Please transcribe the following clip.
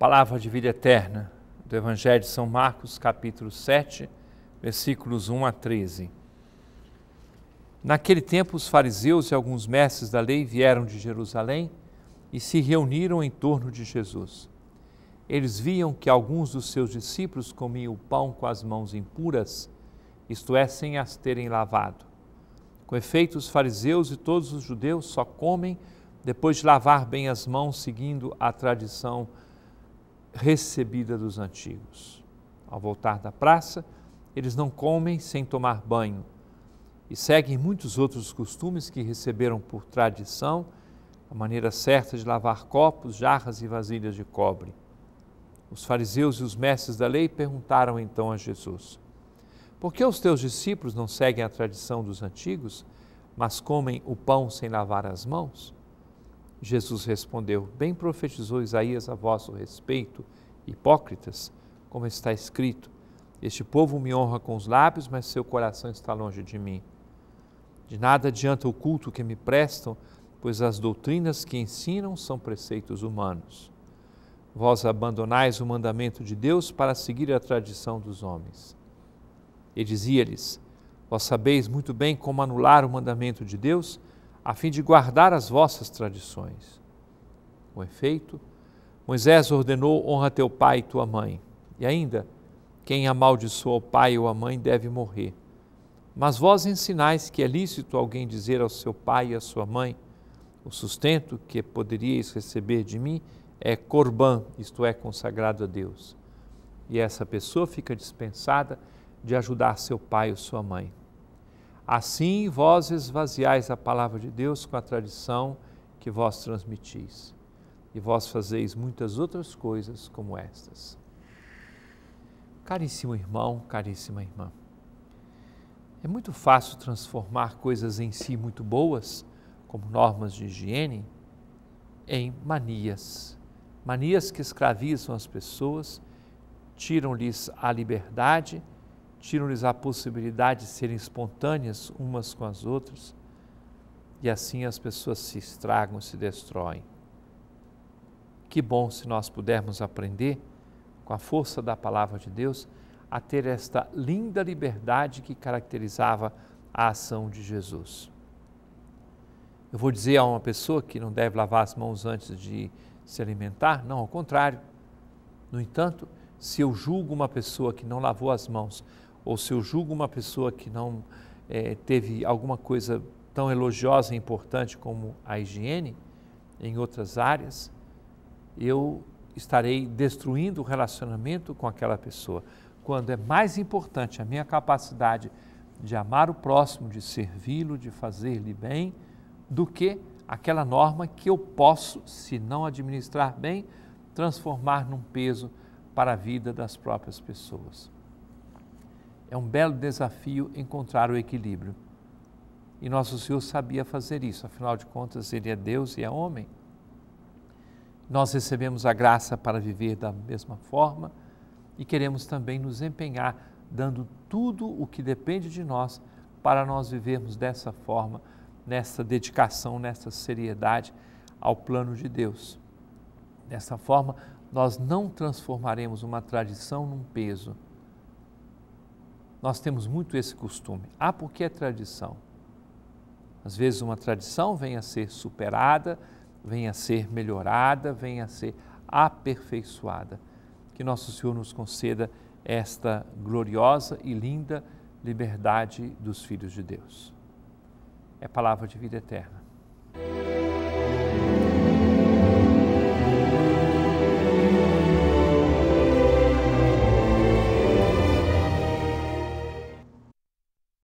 palavra de vida eterna do Evangelho de São Marcos, capítulo 7, versículos 1 a 13. Naquele tempo, os fariseus e alguns mestres da lei vieram de Jerusalém e se reuniram em torno de Jesus. Eles viam que alguns dos seus discípulos comiam o pão com as mãos impuras, isto é, sem as terem lavado. Com efeito, os fariseus e todos os judeus só comem depois de lavar bem as mãos, seguindo a tradição recebida dos antigos. Ao voltar da praça, eles não comem sem tomar banho e seguem muitos outros costumes que receberam por tradição, a maneira certa de lavar copos, jarras e vasilhas de cobre. Os fariseus e os mestres da lei perguntaram então a Jesus: Por que os teus discípulos não seguem a tradição dos antigos, mas comem o pão sem lavar as mãos? Jesus respondeu: Bem profetizou Isaías a vosso respeito, hipócritas, como está escrito: Este povo me honra com os lábios, mas seu coração está longe de mim. De nada adianta o culto que me prestam, pois as doutrinas que ensinam são preceitos humanos. Vós abandonais o mandamento de Deus para seguir a tradição dos homens. E dizia-lhes: Vós sabeis muito bem como anular o mandamento de Deus a fim de guardar as vossas tradições. Com efeito, Moisés ordenou: honra teu pai e tua mãe. E ainda, quem amaldiçoa o pai ou a mãe deve morrer. Mas vós ensinais que é lícito alguém dizer ao seu pai e à sua mãe: o sustento que poderíeis receber de mim é corban, isto é, consagrado a Deus. E essa pessoa fica dispensada de ajudar seu pai ou sua mãe. Assim vós esvaziais a palavra de Deus com a tradição que vós transmitis, e vós fazeis muitas outras coisas como estas. Caríssimo irmão, caríssima irmã, é muito fácil transformar coisas em si muito boas, como normas de higiene, em manias. Manias que escravizam as pessoas, tiram-lhes a liberdade tiram-lhes a possibilidade de serem espontâneas umas com as outras, e assim as pessoas se estragam, se destroem. Que bom se nós pudermos aprender, com a força da palavra de Deus, a ter esta linda liberdade que caracterizava a ação de Jesus. Eu vou dizer a uma pessoa que não deve lavar as mãos antes de se alimentar? Não, ao contrário. No entanto, se eu julgo uma pessoa que não lavou as mãos ou se eu julgo uma pessoa que não é, teve alguma coisa tão elogiosa e importante como a higiene em outras áreas, eu estarei destruindo o relacionamento com aquela pessoa. Quando é mais importante a minha capacidade de amar o próximo, de servi-lo, de fazer-lhe bem, do que aquela norma que eu posso, se não administrar bem, transformar num peso para a vida das próprias pessoas. É um belo desafio encontrar o equilíbrio. E nosso Senhor sabia fazer isso, afinal de contas, Ele é Deus e é homem. Nós recebemos a graça para viver da mesma forma e queremos também nos empenhar, dando tudo o que depende de nós para nós vivermos dessa forma, nessa dedicação, nessa seriedade ao plano de Deus. Dessa forma, nós não transformaremos uma tradição num peso nós temos muito esse costume. Ah, porque é tradição. Às vezes uma tradição vem a ser superada, vem a ser melhorada, vem a ser aperfeiçoada. Que nosso Senhor nos conceda esta gloriosa e linda liberdade dos filhos de Deus. É palavra de vida eterna.